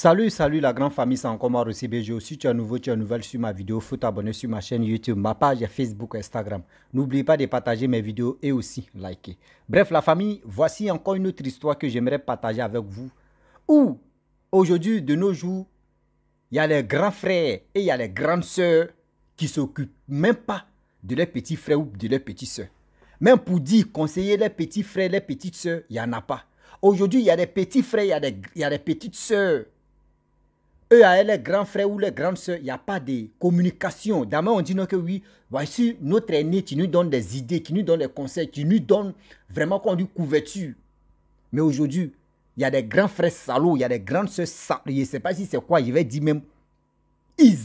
Salut, salut la grande famille, c'est encore moi aussi. Bejo. Si tu es nouveau, tu es nouvelle sur ma vidéo, faut t'abonner sur ma chaîne YouTube, ma page Facebook, Instagram. N'oublie pas de partager mes vidéos et aussi liker. Bref, la famille, voici encore une autre histoire que j'aimerais partager avec vous. Où, aujourd'hui, de nos jours, il y a les grands frères et il y a les grandes sœurs qui s'occupent même pas de leurs petits frères ou de leurs petites sœurs. Même pour dire, conseiller les petits frères, les petites sœurs, il n'y en a pas. Aujourd'hui, il y a des petits frères, il y a des, il y a des petites sœurs eux à les grands frères ou les grandes sœurs, il n'y a pas de communication. D'abord, on dit non que oui, voici notre aîné qui nous donne des idées, qui nous donne des conseils, qui nous donne vraiment qu'on couverture. Mais aujourd'hui, il y a des grands frères salauds, il y a des grandes sœurs salauds. Je ne sais pas si c'est quoi, je vais dire même. Ils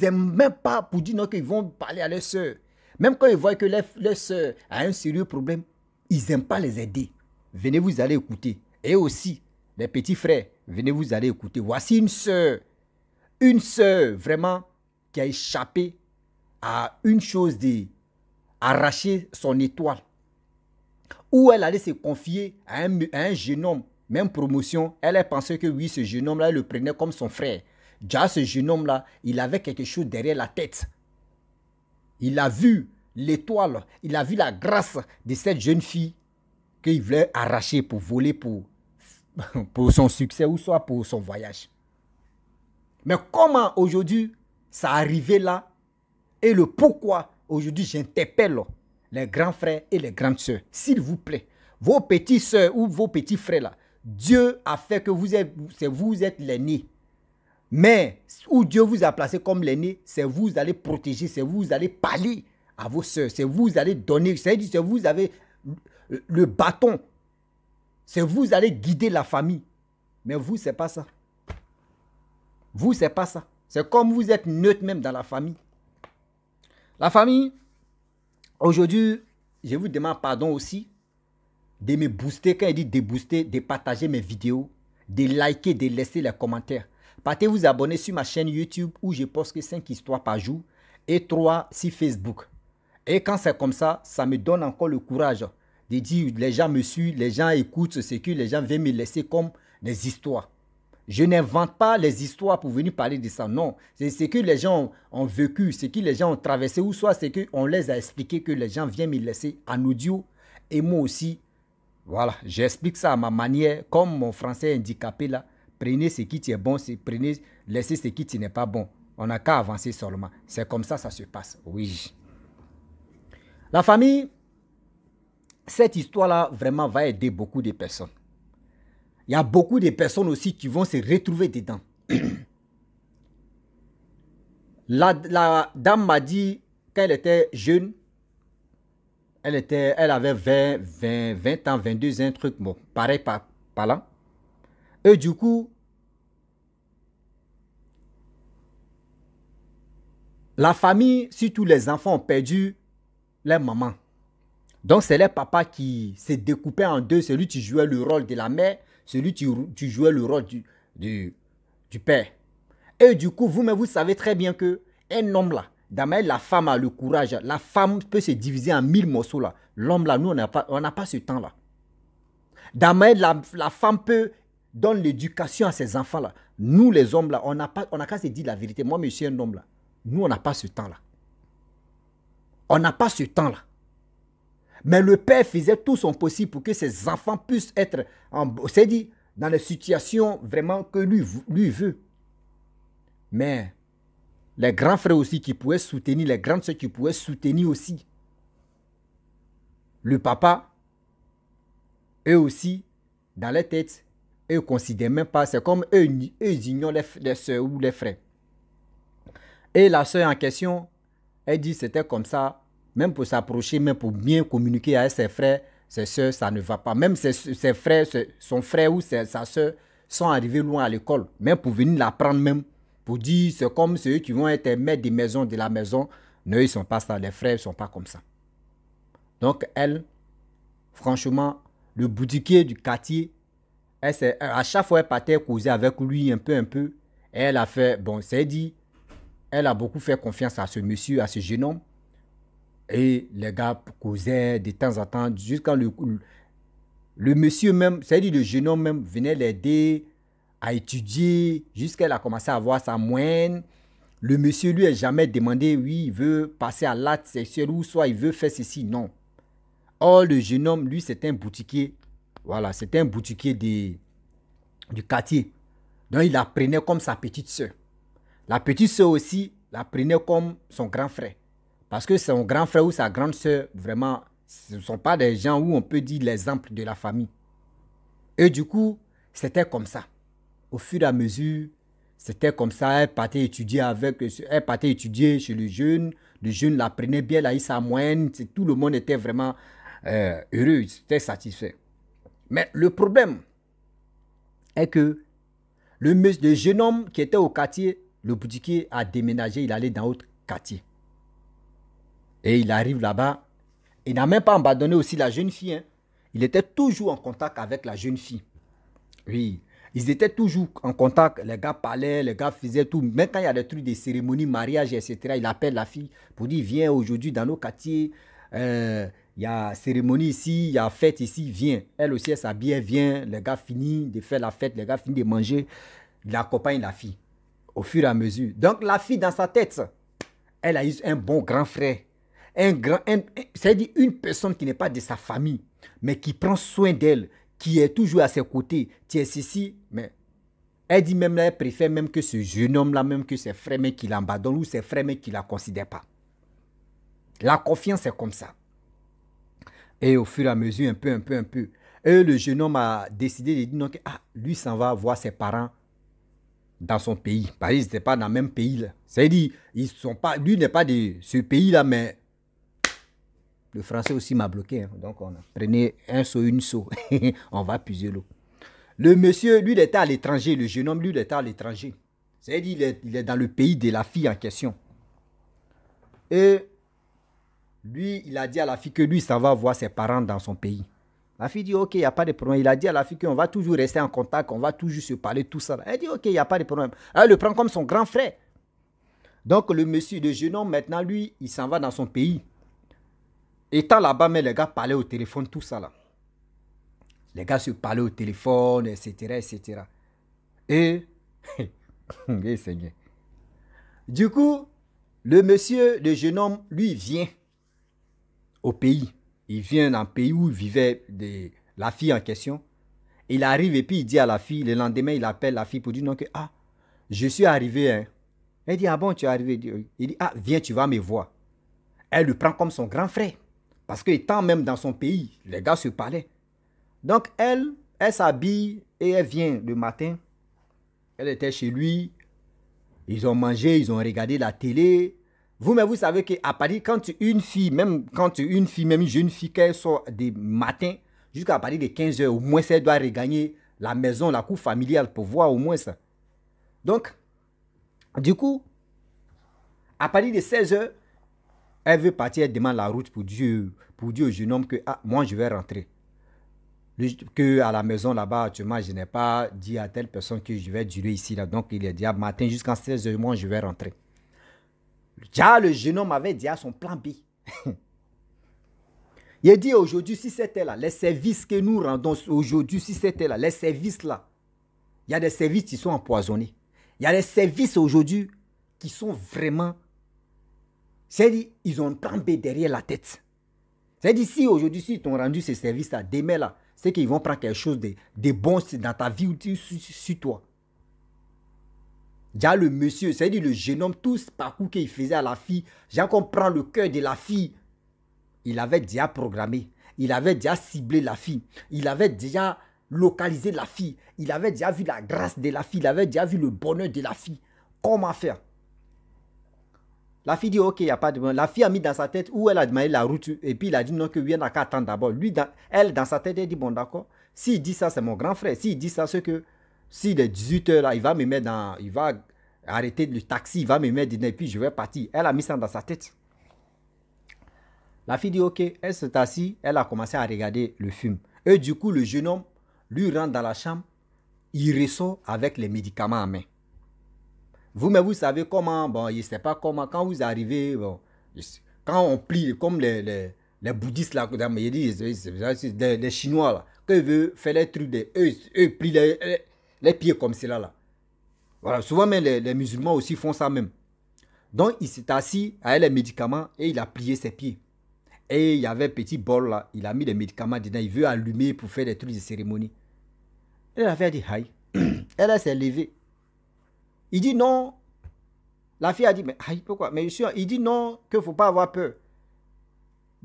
n'aiment même pas pour dire non qu'ils vont parler à leurs sœurs. Même quand ils voient que leur, leur sœur a un sérieux problème, ils n'aiment pas les aider. Venez vous aller écouter. Et aussi, les petits frères, venez vous aller écouter. Voici une sœur une sœur vraiment qui a échappé à une chose d'arracher arracher son étoile. Ou elle allait se confier à un, jeune homme, même promotion. Elle, a pensé que oui, ce jeune homme-là, le prenait comme son frère. Déjà, ce jeune homme-là, il avait quelque chose derrière la tête. Il a vu l'étoile, il a vu la grâce de cette jeune fille qu'il voulait arracher pour voler pour, pour son succès ou soit pour son voyage. Mais comment aujourd'hui ça arrivé là et le pourquoi aujourd'hui j'interpelle les grands frères et les grandes sœurs. S'il vous plaît, vos petits sœurs ou vos petits frères là, Dieu a fait que vous êtes, vous êtes l'aîné. Mais où Dieu vous a placé comme l'aîné, c'est vous allez protéger, c'est vous allez parler à vos sœurs, c'est vous allez donner, c'est vous avez le bâton, c'est vous allez guider la famille. Mais vous, c'est pas ça. Vous, c'est pas ça. C'est comme vous êtes neutre même dans la famille. La famille, aujourd'hui, je vous demande pardon aussi de me booster. Quand il dit de booster, de partager mes vidéos, de liker, de laisser les commentaires. Partez vous abonner sur ma chaîne YouTube où je poste 5 histoires par jour et 3 sur Facebook. Et quand c'est comme ça, ça me donne encore le courage de dire les gens me suivent, les gens écoutent ce que les gens veulent me laisser comme des histoires. Je n'invente pas les histoires pour venir parler de ça. Non, c'est ce que les gens ont vécu, ce que les gens ont traversé, ou soit c'est qu'on les a expliqué que les gens viennent me laisser en audio. Et moi aussi, voilà, j'explique ça à ma manière, comme mon français handicapé là. Prenez ce qui est bon, prenez, laissez ce qui n'est pas bon. On n'a qu'à avancer seulement. C'est comme ça, ça se passe. Oui. La famille, cette histoire-là vraiment va aider beaucoup de personnes il y a beaucoup de personnes aussi qui vont se retrouver dedans. la, la dame m'a dit qu'elle était jeune. Elle, était, elle avait 20, 20, 20 ans, 22 ans, un truc, bon, pareil pas là. Et du coup, La famille, surtout les enfants, ont perdu leur maman. Donc c'est les papas qui se découpé en deux. Celui qui jouait le rôle de la mère celui, tu, tu jouais le rôle du, père. Et du coup, vous-même, vous savez très bien que un homme là, Damaël, la femme a le courage. La femme peut se diviser en mille morceaux là. L'homme là, nous, on n'a pas, pas ce temps là. Damaël, la, femme peut donner l'éducation à ses enfants là. Nous, les hommes là, on n'a pas, on n'a qu'à se dire la vérité. Moi, monsieur, un homme là, nous, on n'a pas ce temps là. On n'a pas ce temps là. Mais le père faisait tout son possible pour que ses enfants puissent être, c'est dit, dans les situation vraiment que lui, lui veut. Mais les grands frères aussi qui pouvaient soutenir, les grandes soeurs qui pouvaient soutenir aussi. Le papa, eux aussi, dans la tête, eux ne considèrent même pas, c'est comme eux, eux ignorent les, les soeurs ou les frères. Et la soeur en question, elle dit c'était comme ça, même pour s'approcher, même pour bien communiquer avec ses frères, ses soeurs, ça ne va pas. Même ses, frères, son frère ou sa soeur sont arrivés loin à l'école. Même pour venir l'apprendre même, pour dire, c'est comme ceux qui vont être maîtres des maisons, de la maison. Non, ils ne sont pas ça. Les frères ne sont pas comme ça. Donc, elle, franchement, le boutiquier du quartier, elle, à chaque fois, elle partait causer avec lui un peu, un peu. elle a fait, bon, c'est dit, elle a beaucoup fait confiance à ce monsieur, à ce jeune homme. Et les gars causaient de temps en temps, jusqu'à le, le monsieur même, c'est-à-dire le jeune homme même, venait l'aider à étudier jusqu'à qu'elle a commencé à avoir sa moyenne. Le monsieur lui a jamais demandé, oui, il veut passer à l'acte sexuel ou soit il veut faire ceci. Non. Or, le jeune homme, lui, c'est un boutiquier. Voilà, c'est un boutiquier du quartier. Donc, il apprenait comme sa petite soeur. La petite soeur aussi la prenait comme son grand frère. Parce que son grand frère ou sa grande soeur, vraiment, ce ne sont pas des gens où on peut dire l'exemple de la famille. Et du coup, c'était comme ça. Au fur et à mesure, c'était comme ça. Elle partait étudier avec, elle partait étudier chez le jeune. Le jeune la prenait bien, eu sa moyenne. Tout le monde était vraiment euh, heureux. heureux, était satisfait. Mais le problème est que le, jeune homme qui était au quartier, le boutiquier a déménagé, il allait dans autre quartier. Et il arrive là-bas. Il n'a même pas abandonné aussi la jeune fille. Hein. Il était toujours en contact avec la jeune fille. Oui. Ils étaient toujours en contact. Les gars parlaient, les gars faisaient tout. Même quand il y a des trucs de cérémonies, mariage, etc., il appelle la fille pour dire Viens aujourd'hui dans nos quartiers. Euh, il y a cérémonie ici, il y a fête ici, viens. Elle aussi, elle s'habille, elle vient. Les gars finissent de faire la fête, les gars finissent de manger. Il accompagne la fille au fur et à mesure. Donc, la fille, dans sa tête, elle a eu un bon grand frère un grand, c'est-à-dire une personne qui n'est pas de sa famille, mais qui prend soin d'elle, qui est toujours à ses côtés, Tiens, ceci, mais elle dit même là, elle préfère même que ce jeune homme-là, même que ses frères, mais qu'il l'embadonnent, ou ses frères, mais qui ne la considère pas. La confiance est comme ça. Et au fur et à mesure, un peu, un peu, un peu, et le jeune homme a décidé de dire non, ah, lui s'en va voir ses parents dans son pays. Paris, ce n'est pas dans le même pays. C'est-à-dire, ils sont pas, lui n'est pas de ce pays-là, mais le français aussi m'a bloqué. Hein. Donc, on a prenait un saut, une saut. on va puiser l'eau. Le monsieur, lui, il était à l'étranger. Le jeune homme, lui, il était à l'étranger. C'est-à-dire, il est, est dans le pays de la fille en question. Et lui, il a dit à la fille que lui, ça va voir ses parents dans son pays. La fille dit, OK, il n'y a pas de problème. Il a dit à la fille qu'on va toujours rester en contact, on va toujours se parler, tout ça. Elle dit, OK, il n'y a pas de problème. Elle le prend comme son grand frère. Donc, le monsieur, le jeune homme, maintenant, lui, il s'en va dans son pays. Étant là-bas, mais les gars parlaient au téléphone, tout ça là. Les gars se parlaient au téléphone, etc., etc. Et, c'est Seigneur. Du coup, le monsieur, le jeune homme, lui vient au pays. Il vient d'un pays où vivait la fille en question. Il arrive et puis il dit à la fille, le lendemain, il appelle la fille pour dire non ah, je suis arrivé. Hein. Elle dit, ah bon, tu es arrivé. Il dit, ah, viens, tu vas me voir. Elle le prend comme son grand frère. Parce que étant même dans son pays, les gars se parlaient. Donc elle, elle s'habille et elle vient le matin. Elle était chez lui. Ils ont mangé, ils ont regardé la télé. Vous, mais vous savez qu'à Paris, quand une fille, même quand une fille, même jeune fille, qu'elle sort des matins jusqu'à Paris de 15h, au moins elle doit regagner la maison, la cour familiale pour voir au moins ça. Donc, du coup, à Paris de 16h, elle veut partir, elle demande la route pour Dieu, pour dire au jeune homme que ah, moi je vais rentrer. Qu'à que à la maison là-bas, actuellement, je n'ai pas dit à telle personne que je vais durer ici. Là. Donc il a dit à ah, matin jusqu'à 16h, moi je vais rentrer. Déjà, le jeune homme avait dit à son plan B. il a dit aujourd'hui, si c'était là, les services que nous rendons aujourd'hui, si c'était là, les services là, il y a des services qui sont empoisonnés. Il y a des services aujourd'hui qui sont vraiment c'est-à-dire, ils ont trempé derrière la tête. C'est-à-dire, si aujourd'hui, si ils t'ont rendu ce service-là, demain là, c'est qu'ils vont prendre quelque chose de, bon dans ta vie ou sur, toi. Déjà, le monsieur, c'est-à-dire le jeune homme, tout ce parcours qu'il faisait à la fille, qu'on prend le cœur de la fille. Il avait déjà programmé, il avait déjà ciblé la fille, il avait déjà localisé la fille, il avait déjà vu la grâce de la fille, il avait déjà vu le bonheur de la fille. Comment faire la fille dit, OK, il n'y a pas de La fille a mis dans sa tête où elle a demandé la route. Et puis, il a dit, non, que en a qu'à attendre d'abord. Lui, elle, dans sa tête, elle dit, bon, d'accord. S'il dit ça, c'est mon grand frère. S'il dit ça, c'est que, si est 18 h là, il va me mettre dans, il va arrêter le taxi, il va me mettre et puis je vais partir. Elle a mis ça dans sa tête. La fille dit, OK, elle s'est assise, elle a commencé à regarder le film. Et du coup, le jeune homme lui rentre dans la chambre, il ressort avec les médicaments en main vous mais vous savez comment, bon, je ne sais pas comment, quand vous arrivez, bon, quand on plie, comme les, les, les bouddhistes, là, les, les, Chinois, là, qu'ils veulent faire les trucs, eux, eux plient les, les, pieds comme cela, là. Voilà, souvent, même les, musulmans aussi font ça même. Donc, il s'est assis avec les médicaments et il a plié ses pieds. Et il y avait un petit bol là, il a mis les médicaments dedans, il veut allumer pour faire des trucs de cérémonie. Elle avait dit, aïe. Elle s'est levée. Il dit non. La fille a dit, mais pourquoi Mais Il dit non, qu'il ne faut pas avoir peur.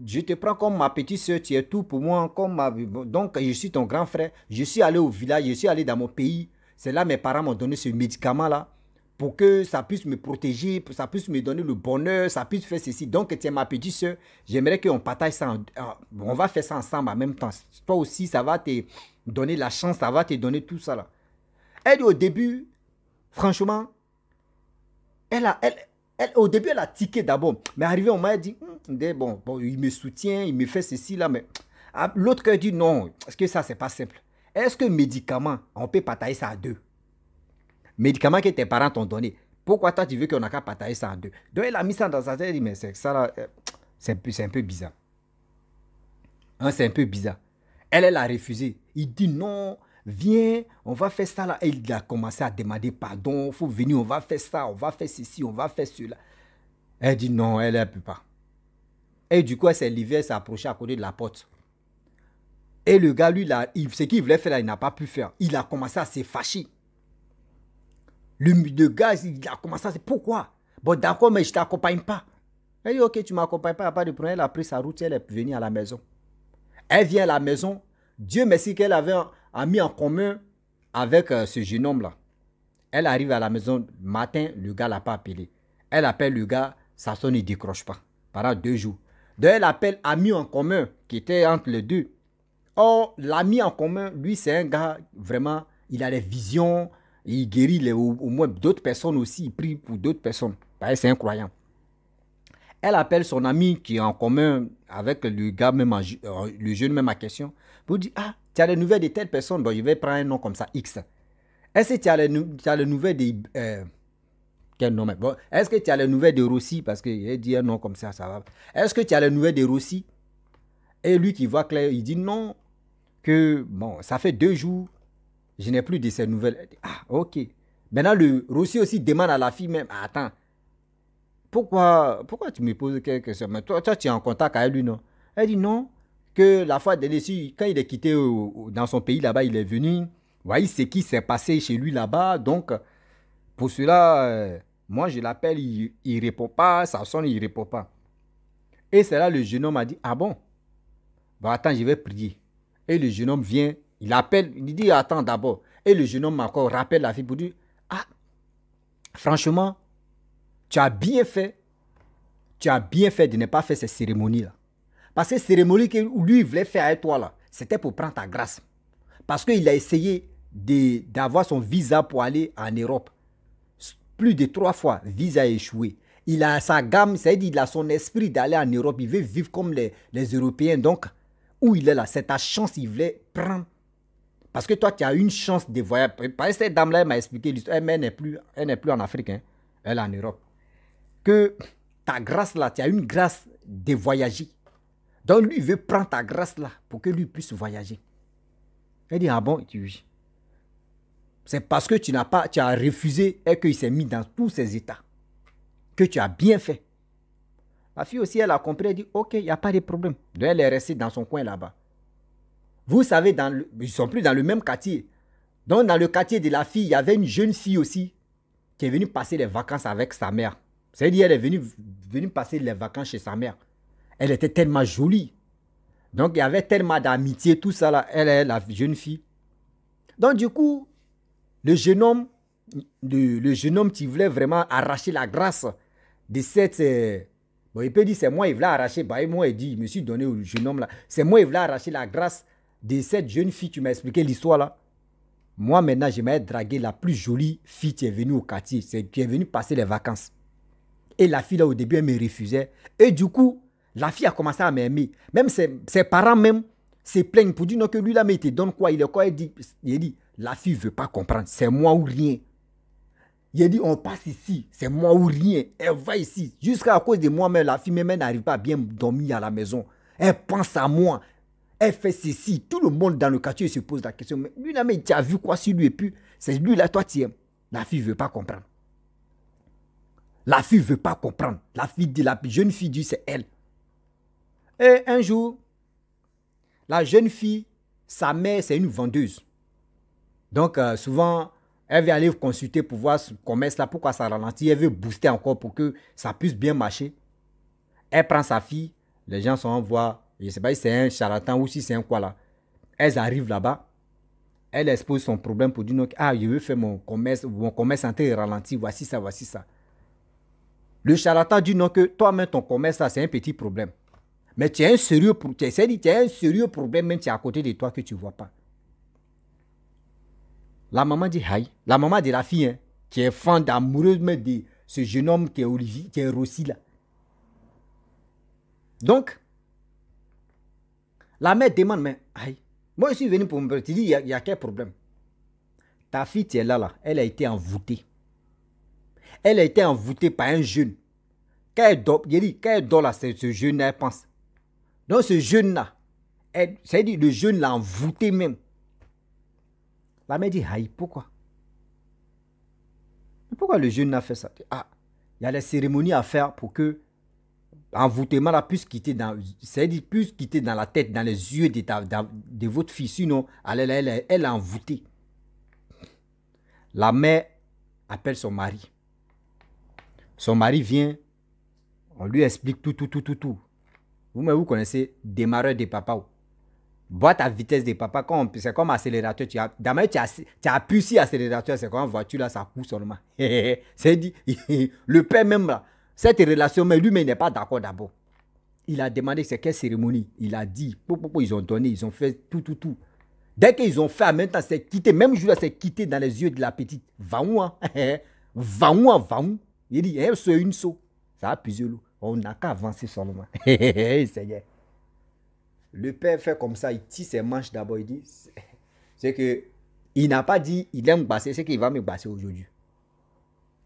Je te prends comme ma petite soeur, tu es tout pour moi, comme ma... Donc, je suis ton grand frère. Je suis allé au village, je suis allé dans mon pays. C'est là mes parents m'ont donné ce médicament-là pour que ça puisse me protéger, pour que ça puisse me donner le bonheur, ça puisse faire ceci. Donc, tu es ma petite soeur. J'aimerais qu'on partage ça. on va faire ça ensemble en même temps. Toi aussi, ça va te donner la chance, ça va te donner tout ça. Là. Elle dit au début, Franchement, elle a, au début, elle a tiqué d'abord. Mais arrivé au m'a elle dit, hum, bon, il me soutient, il me fait ceci, là. Mais ah, l'autre a dit, non, est-ce que ça, c'est pas simple. Est-ce que médicaments, on peut partager ça à deux Médicaments que tes parents t'ont donné. Pourquoi toi, tu veux qu'on n'a qu'à partager ça en deux Donc, elle a mis ça dans sa tête, elle dit, mais c'est ça, euh, c'est un, peu, bizarre. Hein, c'est un peu bizarre. Elle, elle a refusé. Il dit non, viens, on va faire ça là. Et il a commencé à demander pardon, faut venir, on va faire ça, on va faire ceci, on va faire cela. Elle dit non, elle ne peut pas. Et du coup, elle s'est livrée, elle s'est approchée à côté de la porte. Et le gars, lui, là, il, ce qu'il voulait faire là, il n'a pas pu faire. Il a commencé à se fâcher. Le, de gars, il a commencé à se pourquoi Bon, d'accord, mais je ne t'accompagne pas. Elle dit, ok, tu ne m'accompagnes pas, il n'y a pas de problème. Elle a pris sa route, elle est venue à la maison. Elle vient à la maison. Dieu merci qu'elle avait a mis en commun avec euh, ce jeune homme-là. Elle arrive à la maison matin, le gars l'a pas appelé. Elle appelle le gars, sa sonne ne décroche pas pendant deux jours. Donc elle appelle ami en commun qui était entre les deux. Or, l'ami en commun, lui, c'est un gars vraiment, il a des visions, il guérit les, au, moins d'autres personnes aussi, il prie pour d'autres personnes. Bah, c'est incroyable. Elle appelle son ami qui est en commun avec le gars, même euh, le jeune même à question. Vous dire, ah, tu as les nouvelles de telle personne, bon, je vais prendre un nom comme ça, X. Est-ce que tu as les, nouvelles de... Euh, quel nom bon, Est-ce que tu as les nouvelles de Rossi Parce qu'il dit un nom comme ça, ça va. Est-ce que tu as les nouvelles de Rossi Et lui qui voit clair, il dit non, que bon, ça fait deux jours, je n'ai plus de ces nouvelles. Ah, ok. Maintenant, le Rossi aussi demande à la fille même, ah, attends, pourquoi, pourquoi tu me poses quelque chose Mais toi, toi, tu es en contact avec lui, non Elle dit non, que la fois dernière, quand il est quitté dans son pays là-bas, il est venu. Voyez ce qui s'est passé chez lui là-bas. Donc, pour cela, euh, moi je l'appelle, il ne répond pas, ça sonne, il ne répond pas. Et c'est là le jeune homme a dit Ah bon Bah attends, je vais prier. Et le jeune homme vient, il appelle, il dit Attends d'abord. Et le jeune homme encore rappelle la fille pour dire Ah, franchement, tu as bien fait. Tu as bien fait de ne pas faire ces cérémonies-là. Parce que cérémonie que lui voulait faire avec toi, c'était pour prendre ta grâce. Parce qu'il a essayé d'avoir son visa pour aller en Europe. Plus de trois fois, visa a échoué. Il a sa gamme, c'est-à-dire il a son esprit d'aller en Europe. Il veut vivre comme les, Européens. Donc, où il est là, c'est ta chance, il voulait prendre. Parce que toi, tu as une chance de voyager. Parce que cette dame-là, m'a expliqué l'histoire. Elle n'est plus, plus en Afrique, hein. elle est en Europe. Que ta grâce là, tu as une grâce de voyager. Donc lui, il veut prendre ta grâce là pour que lui puisse voyager. Elle dit, ah bon, C'est parce que tu n'as pas, tu as refusé et qu'il s'est mis dans tous ces états que tu as bien fait. La fille aussi, elle a compris, elle dit, ok, il n'y a pas de problème. Donc elle est restée dans son coin là-bas. Vous savez, dans ils ne sont plus dans le même quartier. Donc dans le quartier de la fille, il y avait une jeune fille aussi qui est venue passer les vacances avec sa mère. C'est-à-dire, elle est venue, venue passer les vacances chez sa mère. Elle était tellement jolie. Donc, il y avait tellement d'amitié, tout ça, là, elle est la jeune fille. Donc, du coup, le jeune homme, le, jeune homme qui voulait vraiment arracher la grâce de cette... Euh, bon, il peut dire, c'est moi, il voulait arracher. Bah, moi, il dit, je me suis donné au jeune homme, là. C'est moi, il voulait arracher la grâce de cette jeune fille. Tu m'as expliqué l'histoire, là. Moi, maintenant, je m'ai dragué la plus jolie fille qui est venue au quartier, qui est venue passer les vacances. Et la fille, là, au début, elle me refusait. Et du coup, la fille a commencé à m'aimer. Même ses, parents même se plaignent pour dire non, que lui la mais il quoi Il est quoi dit, il dit la fille ne veut pas comprendre. C'est moi ou rien. Il dit, on passe ici, c'est moi ou rien. Elle va ici. Jusqu'à cause de moi, même la fille même n'arrive pas à bien dormir à la maison. Elle pense à moi. Elle fait ceci. Tout le monde dans le quartier se pose la question. Mais lui là, tu as vu quoi sur lui Et puis, c'est lui là, toi, tu La fille ne veut pas comprendre. La fille ne veut pas comprendre. La fille dit, la jeune fille dit, c'est elle. Et un jour, la jeune fille, sa mère, c'est une vendeuse. Donc, euh, souvent, elle veut aller consulter pour voir ce commerce-là, pourquoi ça ralentit. Elle veut booster encore pour que ça puisse bien marcher. Elle prend sa fille, les gens sont en voie. Je ne sais pas si c'est un charlatan ou si c'est un quoi là. Elles arrivent là-bas. Elle expose son problème pour dire Ah, je veux faire mon commerce, mon commerce en train voici ça, voici ça. Le charlatan dit non que toi-même, ton commerce, là c'est un petit problème. Mais tu as un sérieux, tu tu as un sérieux problème, même si à côté de toi que tu ne vois pas. La maman dit Aïe. La maman de la fille, hein, qui est fan d'amoureuse de ce jeune homme qui est Olivier, qui est Rossi là. Donc, la mère demande Mais Aïe, moi je suis venu pour me dire, il y, a quel problème Ta fille, tu es là, là, elle a été envoûtée. Elle a été envoûtée par un jeune. Quand elle dort, ce jeune, elle pense ce jeune là cest dit le jeune l'a envoûté même. La mère dit, haï, pourquoi Pourquoi le jeune a fait ça ah, il y a des cérémonies à faire pour que l'envoûtement puisse quitter dans, quitter dans la tête, dans les yeux de, ta, de votre fille. Sinon, elle, elle, envoûté. La mère appelle son mari. Son mari vient, on lui explique tout, tout, tout, tout, tout. Vous, mais vous connaissez démarreur des papas. Boîte à vitesse des papas, c'est comme accélérateur. Tu as, tu as, as appuyé sur accélérateur, c'est comme voiture là, ça coule seulement. c'est dit, le père même là, cette relation, mais lui-même n'est pas d'accord d'abord. Il a demandé c'est quelle cérémonie. Il a dit, ils ont donné, ils ont fait tout, tout, tout. Dès qu'ils ont fait, en même temps, c'est quitté. Même jour-là, c'est quitté dans les yeux de la petite. Va où, hein? Va où, hein? va où? Il dit, c'est hein, une saut. Ça a plusieurs on n'a qu'à avancer seulement. Le Père fait comme ça, il tisse ses manches d'abord, il dit, c'est que il n'a pas dit, il aime passer, c'est qu'il va me passer aujourd'hui.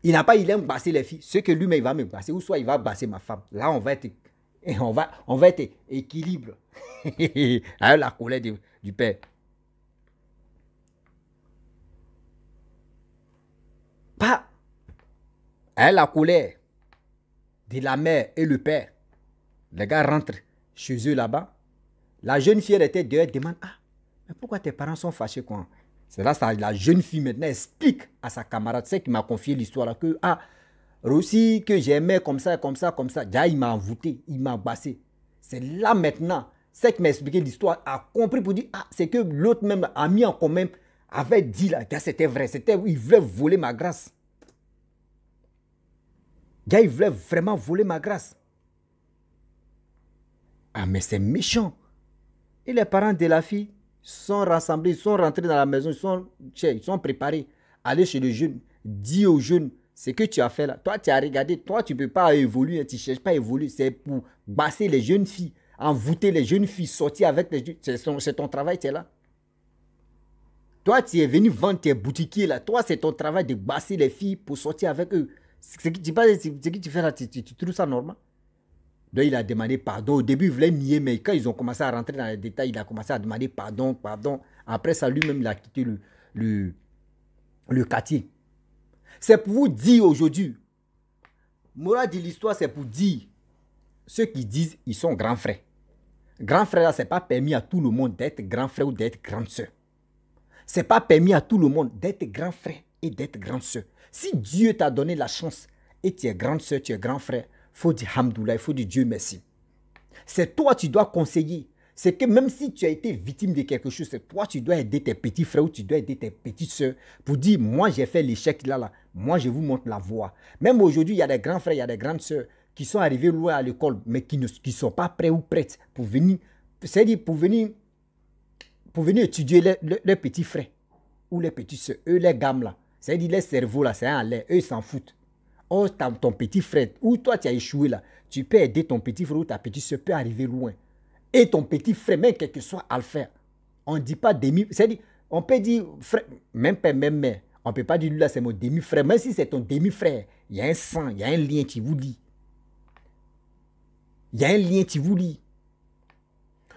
Il n'a pas, il aime passer les filles, ce que lui-même va me passer, ou soit il va passer ma femme. Là, on va être, on va, on va équilibre. la colère du, Père. Pas. la colère de la mère et le père. Les gars rentrent chez eux là-bas. La jeune fille, elle était dehors, demande Ah, mais pourquoi tes parents sont fâchés quoi C'est là, ça, la jeune fille maintenant explique à sa camarade, celle qui m'a confié l'histoire, que Ah, Rossi, que j'aimais comme ça, comme ça, comme ça. Déjà, il m'a envoûté, il m'a bassé. C'est là maintenant, celle qui m'a expliqué l'histoire a compris pour dire Ah, c'est que l'autre même a mis en commun, avait dit là, c'était vrai, c'était, il voulait voler ma grâce. Gars, il voulait vraiment voler ma grâce. Ah, mais c'est méchant. Et les parents de la fille sont rassemblés, sont rentrés dans la maison, ils sont, ils sont préparés. aller chez le jeune, dis au jeune ce que tu as fait là. Toi, tu as regardé, toi, tu ne peux pas évoluer, tu ne cherches pas à évoluer. C'est pour basser les jeunes filles, envoûter les jeunes filles, sortir avec les jeunes. C'est ton, ton travail, tu es là. Toi, tu es venu vendre tes boutiquiers là. Toi, c'est ton travail de basser les filles pour sortir avec eux. Ce qui, tu fais là, tu, trouves ça normal Donc il a demandé pardon. Au début, il voulait nier, mais quand ils ont commencé à rentrer dans les détails, il a commencé à demander pardon, pardon. Après ça, lui-même, il a quitté le, le, quartier. C'est pour vous dire aujourd'hui, Mourad dit l'histoire, c'est pour dire ceux qui disent ils sont grands frères. Grand frère, là, ce n'est pas permis à tout le monde d'être grand frère ou d'être grande sœur. Ce n'est pas permis à tout le monde d'être grand frère et d'être grande sœur. Si Dieu t'a donné la chance et tu es grande sœur, tu es grand frère, faut dire hamdoulah, il faut dire Dieu merci. C'est toi tu dois conseiller. C'est que même si tu as été victime de quelque chose, c'est toi tu dois aider tes petits frères ou tu dois aider tes petites sœurs pour dire moi j'ai fait l'échec là là, moi je vous montre la voie. Même aujourd'hui, il y a des grands frères, il y a des grandes sœurs qui sont arrivés loin à l'école mais qui ne qui sont pas prêts ou prêtes pour venir c'est-à-dire pour venir pour venir étudier leurs petits frères ou les petites sœurs, eux les gammes là. C'est-à-dire les cerveaux là, c'est un l'air, eux ils s'en foutent. Oh, ton petit frère, ou toi tu as échoué là, tu peux aider ton petit frère ou ta petite soeur peut arriver loin. Et ton petit frère, même quel que soit à le faire, on ne dit pas demi, c'est-à-dire, on peut dire frère, même père, même mais... on ne peut pas dire lui là c'est mon demi-frère, même si c'est ton demi-frère, il y a un sang, il y a un lien qui vous lie. Il y a un lien qui vous lie.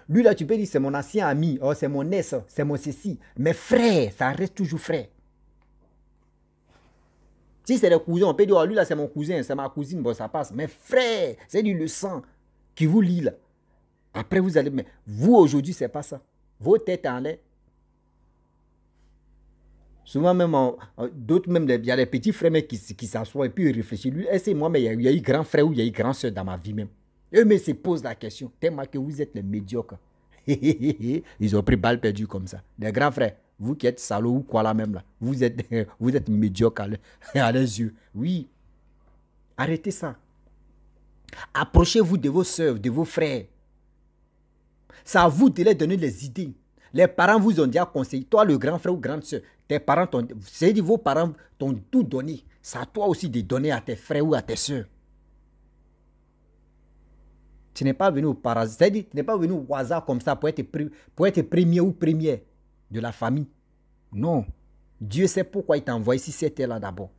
Lui là, tu peux dire c'est mon ancien ami, oh, c'est mon ex, c'est mon ceci. Mais frère, ça reste toujours frère. Si c'est des cousins, on peut dire, oh, lui là, c'est mon cousin, c'est ma cousine, bon, ça passe. Mais frère, c'est du le sang qui vous lie là. Après, vous allez. Mais vous, aujourd'hui, c'est pas ça. Vos têtes en l'air. Souvent, même, d'autres, même, il y a des petits frères qui, s'assoient et puis ils réfléchissent. Lui, eh, c'est moi, mais il y, a, eu grand frère ou il y a eu grand soeur dans ma vie même. Eux, mais se posent la question, tellement que vous êtes les médiocres. Ils ont pris balle perdue comme ça. Des grands frères. Vous qui êtes salaud ou quoi là même là. Vous êtes, vous êtes médiocre à, leurs yeux. Oui. Arrêtez ça. Approchez-vous de vos soeurs, de vos frères. C'est à vous de les donner les idées. Les parents vous ont déjà conseillé. Toi, le grand frère ou grande soeur, tes parents cest à vos parents t'ont tout donné. C'est à toi aussi de donner à tes frères ou à tes soeurs. Tu n'es pas venu au tu n'es pas venu au hasard comme ça pour être, pour être premier ou premier de la famille. Non. Dieu sait pourquoi il t'a envoyé si c'était là d'abord.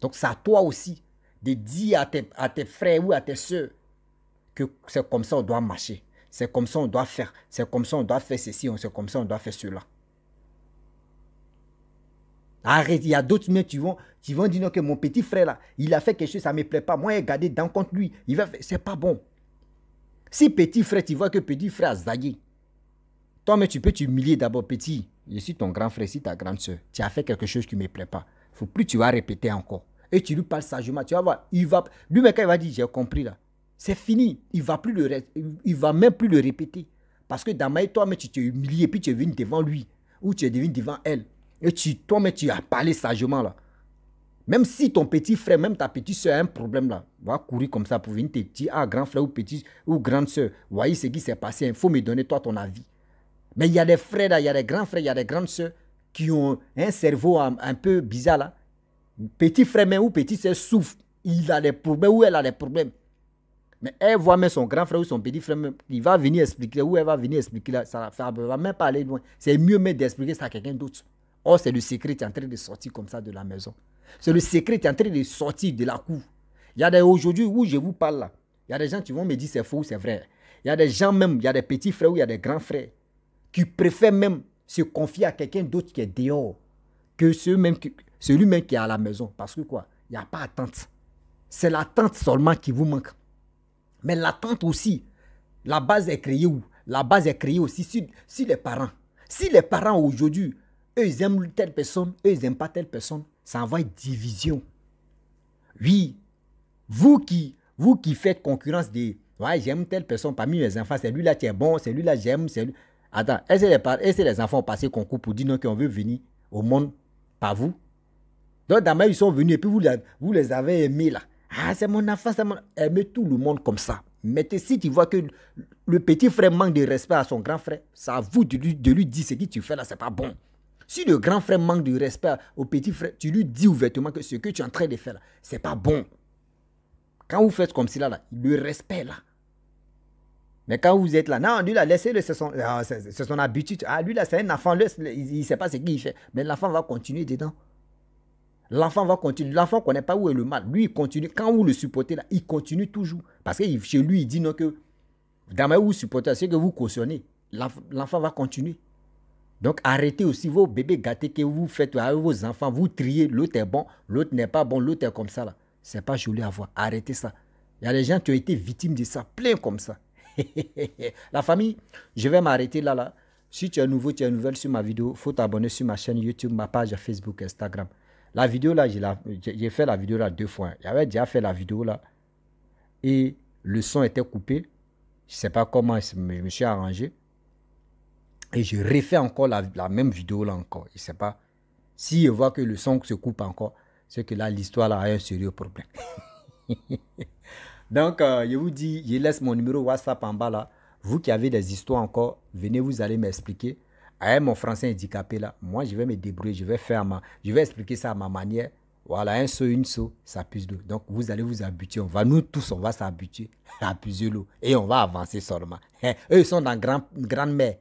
Donc c'est à toi aussi de dire à tes, frères ou à tes soeurs que c'est comme ça on doit marcher. C'est comme ça on doit faire. C'est comme ça on doit faire ceci. Hein. C'est comme ça on doit faire cela. Arrête, il y a d'autres mais tu vont, tu dire que mon petit frère là, il a fait quelque chose, ça ne me plaît pas. Moi, regardez, gardé dans contre lui. Il va, c'est pas bon. Si petit frère, tu vois que petit frère a zagué, toi, mais tu peux t'humilier d'abord petit. Je suis ton grand frère, si ta grande soeur. Tu as fait quelque chose qui ne me plaît pas. Faut plus tu vas répéter encore. Et tu lui parles sagement. Tu vas voir, il va. Lui, mais quand il va dire, j'ai compris là, c'est fini. Il va le, va même plus le répéter. Parce que dans ma toi, mais tu t'es humilié, puis tu es venu devant lui, ou tu es venu devant elle. Et toi, mais tu as parlé sagement là. Même si ton petit frère, même ta petite soeur a un problème là, va courir comme ça pour venir te dire, ah, grand frère ou petit ou grande soeur, voyez ce qui s'est passé, il hein. faut me donner toi ton avis. Mais il y a des frères, il y a des grands frères, il y a des grandes sœurs qui ont un cerveau un, peu bizarre là. Petit frère mais ou petit sœur souffre. Il a des problèmes ou elle a des problèmes. Mais elle voit même son grand frère ou son petit frère, il va venir expliquer où elle va venir expliquer là, ça ne va même pas aller loin. C'est mieux même d'expliquer ça à quelqu'un d'autre. Or, c'est le secret qui est en train de sortir comme ça de la maison. C'est le secret qui est en train de sortir de la cour. Il y a des aujourd'hui où je vous parle là. Il y a des gens qui vont me dire c'est faux ou c'est vrai. Il y a des gens même, il y a des petits frères ou il y a des grands frères qui préfère même se confier à quelqu'un d'autre qui est dehors que celui-même qui, est à la maison. Parce que quoi Il n'y a pas attente. C'est l'attente seulement qui vous manque. Mais l'attente aussi, la base est créée où La base est créée aussi sur, les parents. Si les parents aujourd'hui, eux, ils aiment telle personne, eux, n'aiment pas telle personne, ça envoie division. Oui, vous qui, vous qui faites concurrence des, ouais, j'aime telle personne parmi mes enfants, c'est là qui est bon, c'est là j'aime, c'est -là, Attends, est-ce que, les enfants ont passé concours pour dire non qu'on veut venir au monde par vous Donc, d'abord, ils sont venus et puis vous, les, avez aimés là. Ah, c'est mon enfant, c'est mon. tout le monde comme ça. Mais si tu vois que le petit frère manque de respect à son grand frère, ça à vous de lui, de lui dire ce que tu fais là, c'est pas bon. Si le grand frère manque de respect au petit frère, tu lui dis ouvertement que ce que tu es en train de faire là, c'est pas bon. Quand vous faites comme cela là, le respect là, mais quand vous êtes là, non, lui, là, laissez-le, c'est son, euh, c'est son habitude. Ah, lui, là, c'est un enfant, il ne sait pas ce qu'il fait. Mais l'enfant va continuer dedans. L'enfant va continuer. L'enfant ne connaît pas où est le mal. Lui, il continue. Quand vous le supportez, là, il continue toujours. Parce que chez lui, il dit non que dans ma vous supportez, c'est que vous cautionnez. L'enfant va continuer. Donc arrêtez aussi vos bébés gâtés que vous faites avec vos enfants. Vous triez, l'autre est bon, l'autre n'est pas bon, l'autre est comme ça. là. n'est pas joli à voir. Arrêtez ça. Il y a des gens qui ont été victimes de ça, plein comme ça. la famille, je vais m'arrêter là, là. Si tu es nouveau, tu es nouvelle sur ma vidéo, faut t'abonner sur ma chaîne YouTube, ma page Facebook, Instagram. La vidéo là, j'ai fait la vidéo là deux fois. Hein. J'avais déjà fait la vidéo là. Et le son était coupé. Je ne sais pas comment je me suis arrangé. Et je refais encore la, la même vidéo là encore. Je ne sais pas. Si je vois que le son se coupe encore, c'est que là, l'histoire a un sérieux problème. Donc, euh, je vous dis, je laisse mon numéro WhatsApp en bas là. Vous qui avez des histoires encore, venez, vous allez m'expliquer. Ah, mon français handicapé là, moi je vais me débrouiller, je vais faire ma, je vais expliquer ça à ma manière. Voilà, un saut, une saut, ça puise l'eau. Donc vous allez vous habituer. On va, nous tous, on va s'habituer à puiser l'eau. Et on va avancer seulement. Hein? Eux, ils sont dans grand, grande mère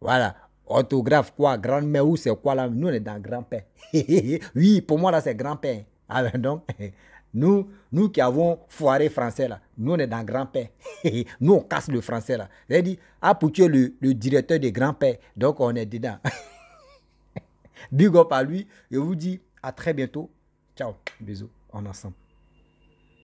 Voilà. Autographe quoi, grande mère ou c'est quoi là Nous, on est dans grand-père. oui, pour moi là, c'est grand-père. Ah ben donc. Nous, nous qui avons foiré français là, nous on est dans grand-père. nous on casse le français là. cest à ah, pour le, directeur des grands-pères. Donc on est dedans. Big up à lui. Je vous dis à très bientôt. Ciao. Bisous. En ensemble.